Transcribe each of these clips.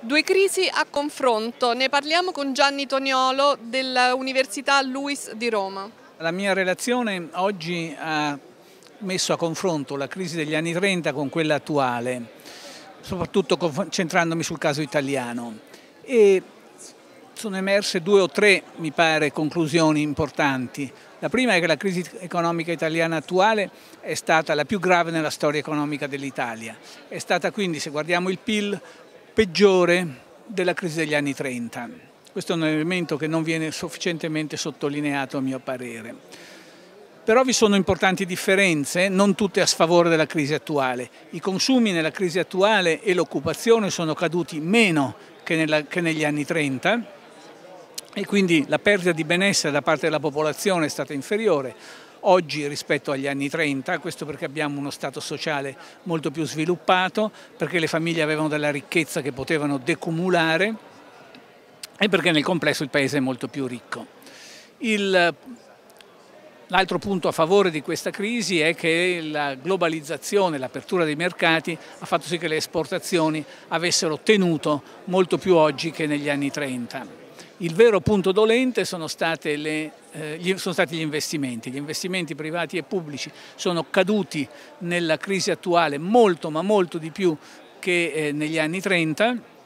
Due crisi a confronto, ne parliamo con Gianni Toniolo dell'Università Luis di Roma. La mia relazione oggi ha messo a confronto la crisi degli anni 30 con quella attuale, soprattutto concentrandomi sul caso italiano e sono emerse due o tre, mi pare, conclusioni importanti. La prima è che la crisi economica italiana attuale è stata la più grave nella storia economica dell'Italia. È stata quindi, se guardiamo il PIL, peggiore della crisi degli anni 30. Questo è un elemento che non viene sufficientemente sottolineato a mio parere. Però vi sono importanti differenze, non tutte a sfavore della crisi attuale. I consumi nella crisi attuale e l'occupazione sono caduti meno che, nella, che negli anni 30 e quindi la perdita di benessere da parte della popolazione è stata inferiore oggi rispetto agli anni 30, questo perché abbiamo uno stato sociale molto più sviluppato, perché le famiglie avevano della ricchezza che potevano decumulare e perché nel complesso il paese è molto più ricco. L'altro punto a favore di questa crisi è che la globalizzazione, l'apertura dei mercati ha fatto sì che le esportazioni avessero tenuto molto più oggi che negli anni 30. Il vero punto dolente sono, le, eh, sono, stati gli investimenti. Gli investimenti privati e pubblici sono caduti nella crisi attuale molto ma molto di più che eh, negli anni 30.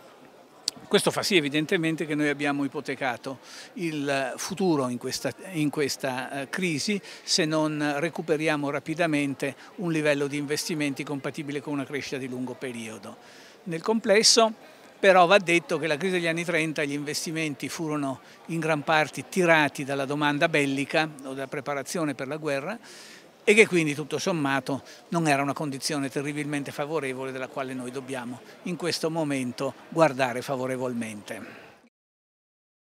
Questo fa sì evidentemente che noi abbiamo ipotecato il futuro in questa, in questa, eh, crisi se non recuperiamo rapidamente un livello di investimenti compatibile con una crescita di lungo periodo. Nel complesso però va detto che la crisi degli anni 30 gli investimenti furono in gran parte tirati dalla domanda bellica o dalla preparazione per la guerra e che quindi tutto sommato non era una condizione terribilmente favorevole della quale noi dobbiamo in questo momento guardare favorevolmente.